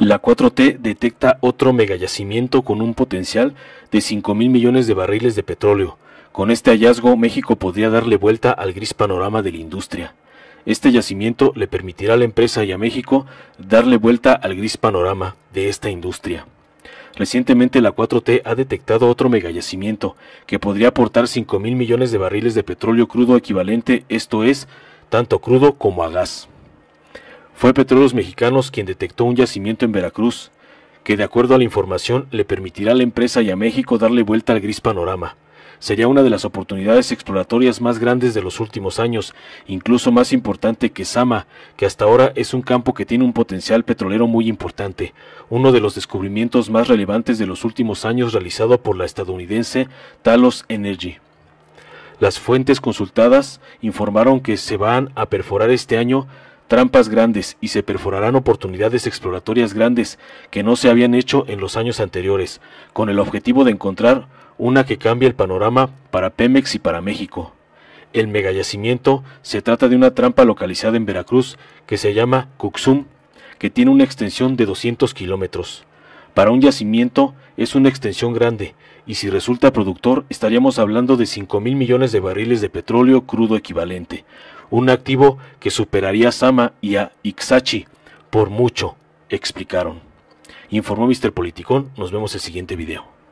La 4T detecta otro megayacimiento con un potencial de 5 mil millones de barriles de petróleo. Con este hallazgo, México podría darle vuelta al gris panorama de la industria. Este yacimiento le permitirá a la empresa y a México darle vuelta al gris panorama de esta industria. Recientemente la 4T ha detectado otro megayacimiento que podría aportar 5 mil millones de barriles de petróleo crudo equivalente, esto es, tanto crudo como a gas. Fue Petróleos Mexicanos quien detectó un yacimiento en Veracruz, que de acuerdo a la información le permitirá a la empresa y a México darle vuelta al gris panorama. Sería una de las oportunidades exploratorias más grandes de los últimos años, incluso más importante que Sama, que hasta ahora es un campo que tiene un potencial petrolero muy importante, uno de los descubrimientos más relevantes de los últimos años realizado por la estadounidense Talos Energy. Las fuentes consultadas informaron que se van a perforar este año trampas grandes y se perforarán oportunidades exploratorias grandes que no se habían hecho en los años anteriores, con el objetivo de encontrar una que cambie el panorama para Pemex y para México. El megayacimiento se trata de una trampa localizada en Veracruz que se llama Cuxum, que tiene una extensión de 200 kilómetros. Para un yacimiento es una extensión grande, y si resulta productor estaríamos hablando de 5 mil millones de barriles de petróleo crudo equivalente, un activo que superaría a Sama y a Ixachi por mucho, explicaron. Informó Mr. Politicón, nos vemos el siguiente video.